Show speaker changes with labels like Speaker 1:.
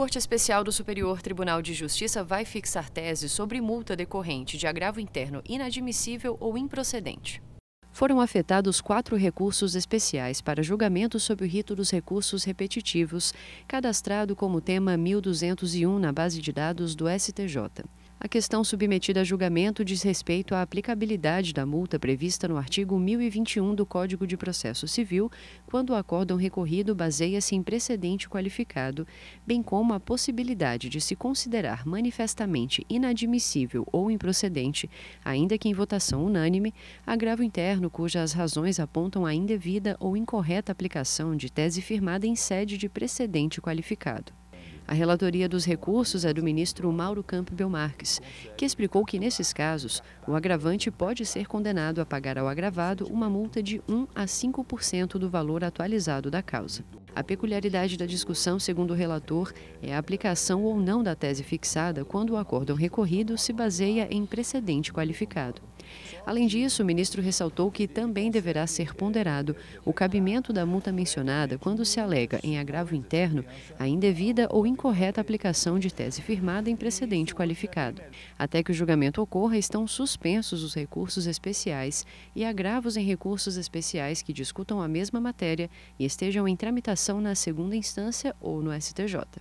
Speaker 1: Corte Especial do Superior Tribunal de Justiça vai fixar tese sobre multa decorrente de agravo interno inadmissível ou improcedente. Foram afetados quatro recursos especiais para julgamento sob o rito dos recursos repetitivos, cadastrado como tema 1201 na base de dados do STJ. A questão submetida a julgamento diz respeito à aplicabilidade da multa prevista no artigo 1021 do Código de Processo Civil, quando o acórdão recorrido baseia-se em precedente qualificado, bem como a possibilidade de se considerar manifestamente inadmissível ou improcedente, ainda que em votação unânime, agravo interno cujas razões apontam a indevida ou incorreta aplicação de tese firmada em sede de precedente qualificado. A relatoria dos recursos é do ministro Mauro Campbell Marques, que explicou que, nesses casos, o agravante pode ser condenado a pagar ao agravado uma multa de 1 a 5% do valor atualizado da causa. A peculiaridade da discussão, segundo o relator, é a aplicação ou não da tese fixada quando o acórdão recorrido se baseia em precedente qualificado. Além disso, o ministro ressaltou que também deverá ser ponderado o cabimento da multa mencionada quando se alega em agravo interno a indevida ou incorreta aplicação de tese firmada em precedente qualificado. Até que o julgamento ocorra, estão suspensos os recursos especiais e agravos em recursos especiais que discutam a mesma matéria e estejam em tramitação na segunda instância ou no STJ.